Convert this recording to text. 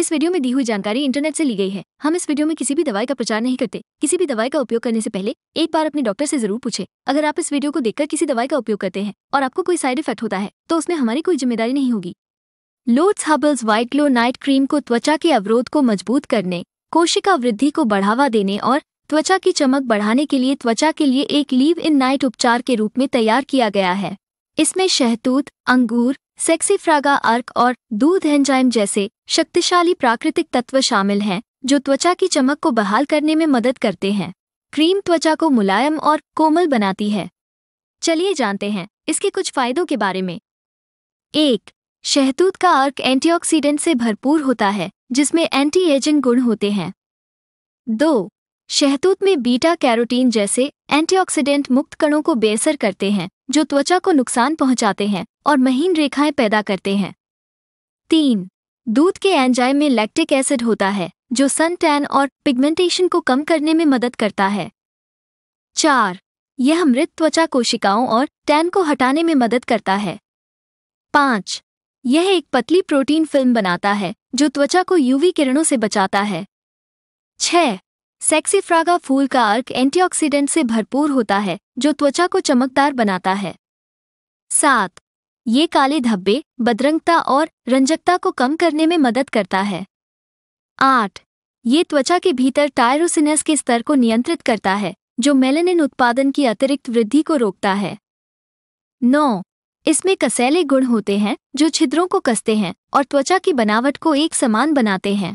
इस वीडियो में दी हुई जानकारी इंटरनेट से ली गई है हम इस वीडियो में किसी भी दवाई का प्रचार नहीं करते किसी भी दवाई का उपयोग करने से पहले एक बार अपने डॉक्टर से जरूर पूछे अगर आप इस वीडियो को देखकर किसी दवाई का उपयोग करते हैं और आपको कोई साइड इफेक्ट होता है तो उसमें हमारी कोई जिम्मेदारी नहीं होगी Lotus Herbals white glow night cream को त्वचा के अवरोध को मजबूत करने कोशिका वृद्धि को बढ़ावा देने और त्वचा की चमक बढ़ाने के लिए त्वचा के लिए एक लीव इन नाइट उपचार के रूप में तैयार किया गया है इसमें शहतूत अंगूर सेक्सीफ्रागा अर्क और दूध एंजाइम जैसे शक्तिशाली प्राकृतिक तत्व शामिल हैं जो त्वचा की चमक को बहाल करने में मदद करते हैं क्रीम त्वचा को मुलायम और कोमल बनाती है चलिए जानते हैं इसके कुछ फायदों के बारे में एक शहतूत का अर्क एंटीऑक्सीडेंट से भरपूर होता है जिसमें एंटी एजिंग गुण होते हैं दो शहतूत में बीटा कैरोटीन जैसे एंटीऑक्सीडेंट मुक्त कणों को बेअसर करते हैं जो त्वचा को नुकसान पहुंचाते हैं और महीन रेखाएं पैदा करते हैं तीन दूध के एंजाइम में लैक्टिक एसिड होता है जो सन टैन और पिगमेंटेशन को कम करने में मदद करता है चार यह मृत त्वचा कोशिकाओं और टैन को हटाने में मदद करता है पाँच यह एक पतली प्रोटीन फिल्म बनाता है जो त्वचा को यूवी किरणों से बचाता है छह सेक्सीफ्रागा फूल का अर्क एंटीऑक्सीडेंट से भरपूर होता है जो त्वचा को चमकदार बनाता है सात ये काले धब्बे बदरंगता और रंजकता को कम करने में मदद करता है आठ ये त्वचा के भीतर टायरोसिनस के स्तर को नियंत्रित करता है जो मेलेनिन उत्पादन की अतिरिक्त वृद्धि को रोकता है नौ इसमें कसैले गुण होते हैं जो छिद्रों को कसते हैं और त्वचा की बनावट को एक समान बनाते हैं